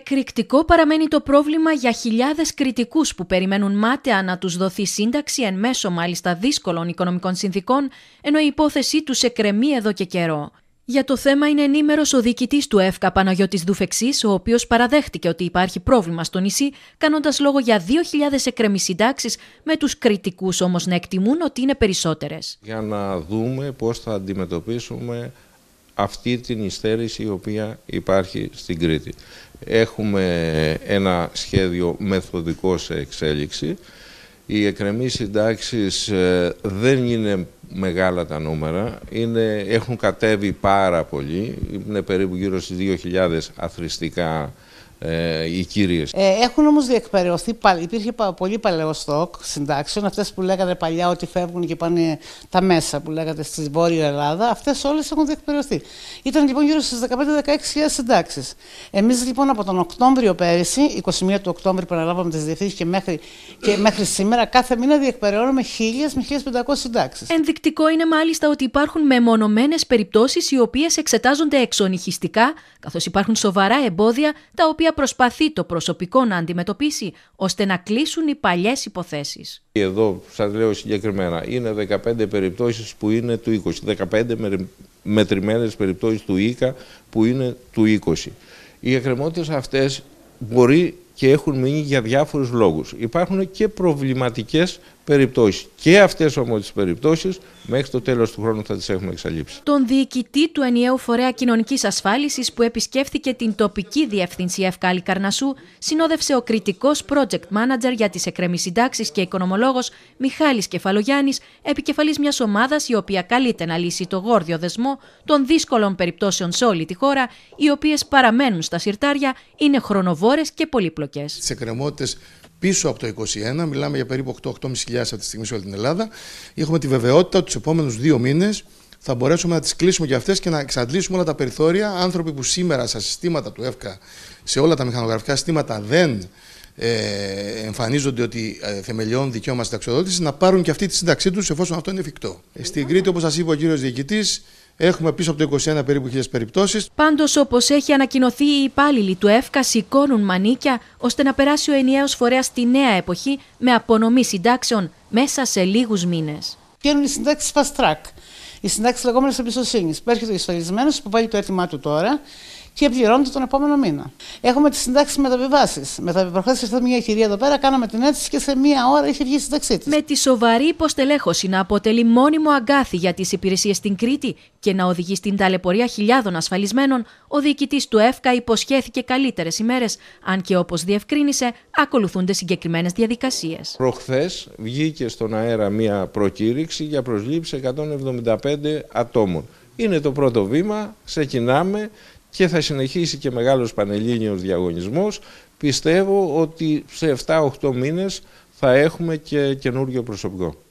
Εκρηκτικό παραμένει το πρόβλημα για χιλιάδες κριτικούς που περιμένουν μάταια να τους δοθεί σύνταξη εν μέσω μάλιστα δύσκολων οικονομικών συνθήκων, ενώ η υπόθεσή τους εκρεμεί εδώ και καιρό. Για το θέμα είναι ενήμερος ο διοικητής του ΕΦΚΑ Παναγιώτης Δουφεξής, ο οποίος παραδέχτηκε ότι υπάρχει πρόβλημα στο νησί, κάνοντας λόγο για 2.000 εκκρεμεί συντάξεις, με τους κριτικούς όμως να εκτιμούν ότι είναι περισσότερες. Για να δούμε πώς θα αντιμετωπίσουμε αυτή την υστέρηση η οποία υπάρχει στην Κρήτη. Έχουμε ένα σχέδιο μεθοδικό σε εξέλιξη. Οι εκκρεμείς συντάξεις ε, δεν είναι μεγάλα τα νούμερα, είναι, έχουν κατέβει πάρα πολύ, είναι περίπου γύρω στις 2.000 αθρηστικά ε, οι Ε, έχουν όμως διεκπαιρεωθεί, υπήρχε πολύ παλαιό στόκ συντάξεων, αυτές που λέγατε παλιά ότι φεύγουν και πάνε τα μέσα που λέγατε στη Βόρεια Ελλάδα, Αυτές όλες έχουν διεκπαιρεωθεί. Ήταν λοιπόν γύρω στις 15 16000 συντάξεις. Εμείς λοιπόν από τον Οκτώβριο πέρυσι, 21 του Οκτώβριου αναλάβαμε τις διευθύνσεις και μέχρι, και μέχρι σήμερα κάθε μήνα διεκπαιρεώνουμε 1000 με 1500 συντάξεις. Ενδεικτικό είναι μάλιστα ότι υπάρχουν μεμονωμένες περιπτώσεις οι οποίες εξετάζονται εξονυχιστικά, καθώς υπάρχουν σοβαρά εμπόδια τα οποία προσπαθεί το προσωπικό να αντιμετωπίσει ώστε να κλείσουν οι παλιές υποθέσεις. Εδώ σας λέω συγκεκριμένα είναι 15 περιπτώσεις που είναι του 20, 15 μετρημένες περιπτώσεις του ΙΚΑ που είναι του 20. Οι εκκρεμότητες αυτές μπορεί και έχουν μείνει για διάφορους λόγους. Υπάρχουν και προβληματικές περιπτώσεις. Και αυτές όμως τις περιπτώσεις μέχρι το τέλος του χρόνου θα τις έχουμε εξαλείψει. Τον διοικητή του ενιαίου φορέα κοινωνικής ασφάλισης που επισκέφθηκε την τοπική διευθυνσία Ευκάλη Καρνασού συνόδευσε ο κριτικός project manager για τις εκκρεμίε συντάξεις και οικονομολόγος Μιχάλης Κεφαλογιάννης, επικεφαλής μιας ομάδας η οποία καλείται να λύσει το γόρδιο δεσμό των δύσκολων περιπτώσεων σε όλη τη χώρα, οι οποίες παραμένουν στα συρτάρια, είναι χρονοβόρες και πολύπλοκες. Τις εκκρεμότητες πίσω από το 2021, μιλάμε για περίπου 8-8.500 από τη στιγμή σε όλη την Ελλάδα. Έχουμε τη βεβαιότητα ότι τους επόμενους δύο μήνες θα μπορέσουμε να τις κλείσουμε και αυτές και να εξαντλήσουμε όλα τα περιθώρια. Άνθρωποι που σήμερα στα συστήματα του ΕΦΚΑ, σε όλα τα μηχανογραφικά συστήματα, δεν ε, εμφανίζονται ότι ε, θεμελιών δικαίωμα συνταξιοδότηση να πάρουν και αυτή τη σύνταξή τους εφόσον αυτό είναι εφικτό. Ε, στην ναι. Κρήτη, όπως σας είπε ο κύριος Διοικητής, Έχουμε πίσω από το 21 περίπου χιλιάδες περιπτώσεις. Πάντως, όπως έχει ανακοινωθεί, οι υπάλληλοι του ΕΦΚΑ σηκώνουν μανίκια ώστε να περάσει ο ενιαίος φορέας στη νέα εποχή με απονομή συντάξεων μέσα σε λίγους μήνες. Πηγαίνουν οι συντάξεις fast track. Οι συντάξεις λεγόμενες εμπιστοσύνης. Που έρχεται ο που βάλει το έτοιμά του τώρα και πληρώνεται τον επόμενο μήνα. Έχουμε τις συντάξεις μεταβιβάσεις. Μεταβιβάσει ήρθε μια κυρία εδώ πέρα, κάναμε την αίτηση και σε μία ώρα είχε βγει η συνταξή της. Με τη σοβαρή υποστελέχωση να αποτελεί μόνιμο αγκάθι για τις υπηρεσίες στην Κρήτη και να οδηγεί στην ταλαιπωρία χιλιάδων ασφαλισμένων, ο διοικητής του ΕΦΚΑ υποσχέθηκε καλύτερες ημέρες, αν και όπως διευκρίνησε, ακολουθούνται συγκεκριμένες διαδικασίες. Προχθές βγήκε στον αέρα μία προκήρυξη για προσλήψη 175 ατόμων. Είναι το πρώτο βήμα, ξεκινάμε και θα συνεχίσει και μεγάλος πανελλήνιος διαγωνισμός. Πιστεύω ότι σε 7-8 μήνες θα έχουμε και καινούργιο προσωπικό.